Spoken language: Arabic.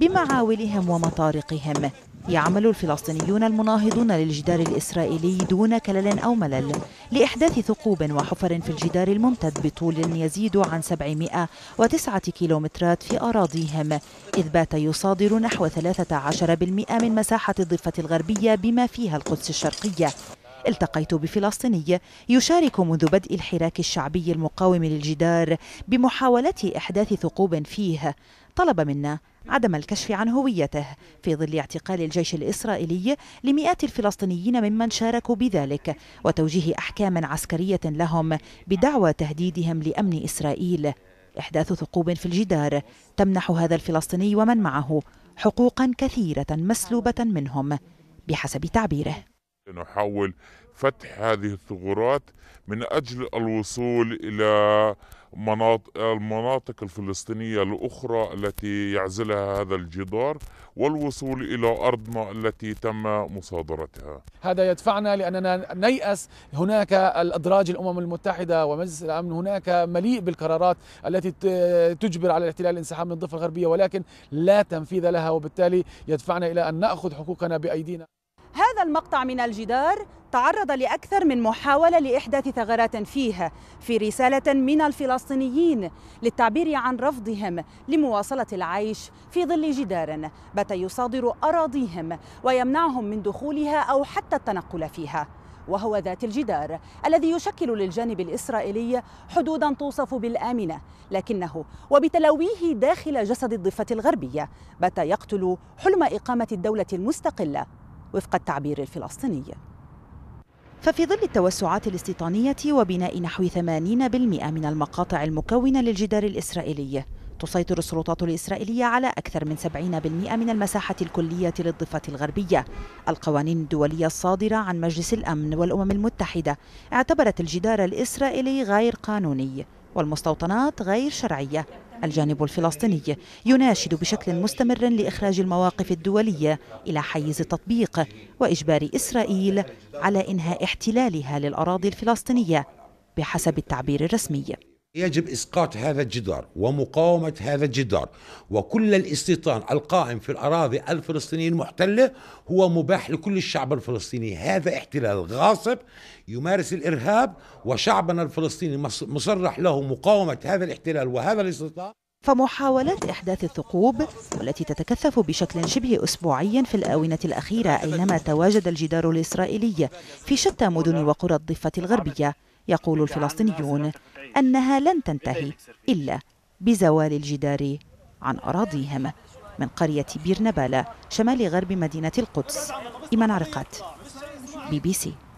بمعاولهم ومطارقهم يعمل الفلسطينيون المناهضون للجدار الإسرائيلي دون كلل أو ملل لإحداث ثقوب وحفر في الجدار الممتد بطول يزيد عن 709 كيلومترات في أراضيهم إذ بات يصادر نحو 13% من مساحة الضفة الغربية بما فيها القدس الشرقية التقيت بفلسطيني يشارك منذ بدء الحراك الشعبي المقاوم للجدار بمحاولة إحداث ثقوب فيه طلب منا عدم الكشف عن هويته في ظل اعتقال الجيش الإسرائيلي لمئات الفلسطينيين ممن شاركوا بذلك وتوجيه أحكام عسكرية لهم بدعوى تهديدهم لأمن إسرائيل إحداث ثقوب في الجدار تمنح هذا الفلسطيني ومن معه حقوقا كثيرة مسلوبة منهم بحسب تعبيره نحاول فتح هذه الثغرات من أجل الوصول إلى مناطق المناطق الفلسطينية الأخرى التي يعزلها هذا الجدار والوصول إلى أرضنا التي تم مصادرتها هذا يدفعنا لأننا نيأس هناك الأدراج الأمم المتحدة ومجلس الأمن هناك مليء بالقرارات التي تجبر على الاحتلال الانسحاب من الضفة الغربية ولكن لا تنفيذ لها وبالتالي يدفعنا إلى أن نأخذ حقوقنا بأيدينا هذا المقطع من الجدار تعرض لأكثر من محاولة لإحداث ثغرات فيه في رسالة من الفلسطينيين للتعبير عن رفضهم لمواصلة العيش في ظل جدار بات يصادر أراضيهم ويمنعهم من دخولها أو حتى التنقل فيها وهو ذات الجدار الذي يشكل للجانب الإسرائيلي حدودا توصف بالآمنة لكنه وبتلويه داخل جسد الضفة الغربية بات يقتل حلم إقامة الدولة المستقلة وفق التعبير الفلسطيني ففي ظل التوسعات الاستيطانية وبناء نحو 80% من المقاطع المكونة للجدار الإسرائيلي تسيطر السلطات الإسرائيلية على أكثر من 70% من المساحة الكلية للضفة الغربية القوانين الدولية الصادرة عن مجلس الأمن والأمم المتحدة اعتبرت الجدار الإسرائيلي غير قانوني والمستوطنات غير شرعية الجانب الفلسطيني يناشد بشكل مستمر لإخراج المواقف الدولية إلى حيز التطبيق وإجبار إسرائيل على إنهاء احتلالها للأراضي الفلسطينية بحسب التعبير الرسمي يجب اسقاط هذا الجدار ومقاومه هذا الجدار وكل الاستيطان القائم في الاراضي الفلسطينيه المحتله هو مباح لكل الشعب الفلسطيني هذا احتلال غاصب يمارس الارهاب وشعبنا الفلسطيني مصرح له مقاومه هذا الاحتلال وهذا الاستيطان فمحاولات إحداث الثقوب والتي تتكثف بشكل شبه أسبوعي في الآونة الأخيرة أينما تواجد الجدار الإسرائيلي في شتى مدن وقرى الضفة الغربية يقول الفلسطينيون أنها لن تنتهي إلا بزوال الجدار عن أراضيهم من قرية بيرنبالا شمال غرب مدينة القدس إيمان عرقات بي بي سي